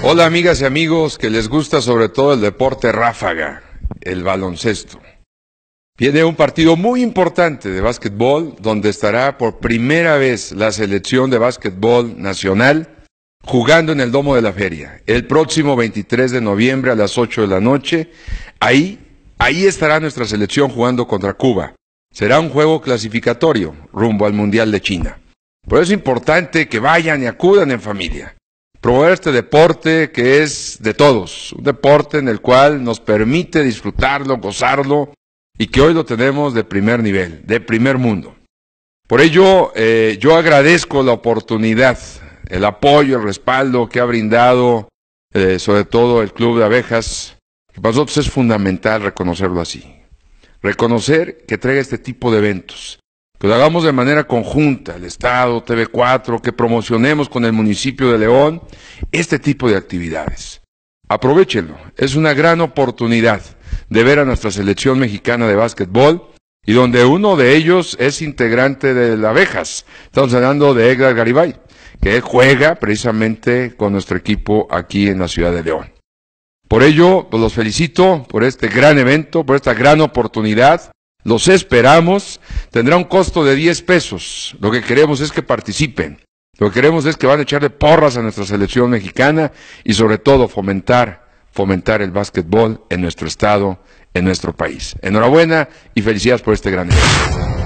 Hola amigas y amigos que les gusta sobre todo el deporte ráfaga, el baloncesto. Viene un partido muy importante de básquetbol donde estará por primera vez la selección de básquetbol nacional jugando en el Domo de la Feria el próximo 23 de noviembre a las 8 de la noche. Ahí, ahí estará nuestra selección jugando contra Cuba. Será un juego clasificatorio rumbo al Mundial de China. Por eso es importante que vayan y acudan en familia promover este deporte que es de todos, un deporte en el cual nos permite disfrutarlo, gozarlo y que hoy lo tenemos de primer nivel, de primer mundo. Por ello, eh, yo agradezco la oportunidad, el apoyo, el respaldo que ha brindado eh, sobre todo el Club de Abejas, que para nosotros es fundamental reconocerlo así. Reconocer que trae este tipo de eventos, que lo hagamos de manera conjunta, el Estado, TV4, que promocionemos con el municipio de León este tipo de actividades. Aprovechenlo, es una gran oportunidad de ver a nuestra selección mexicana de básquetbol y donde uno de ellos es integrante de las abejas. Estamos hablando de Edgar Garibay, que juega precisamente con nuestro equipo aquí en la ciudad de León. Por ello, pues, los felicito por este gran evento, por esta gran oportunidad los esperamos. Tendrá un costo de 10 pesos. Lo que queremos es que participen. Lo que queremos es que van a echarle porras a nuestra selección mexicana y sobre todo fomentar, fomentar el básquetbol en nuestro estado, en nuestro país. Enhorabuena y felicidades por este gran evento.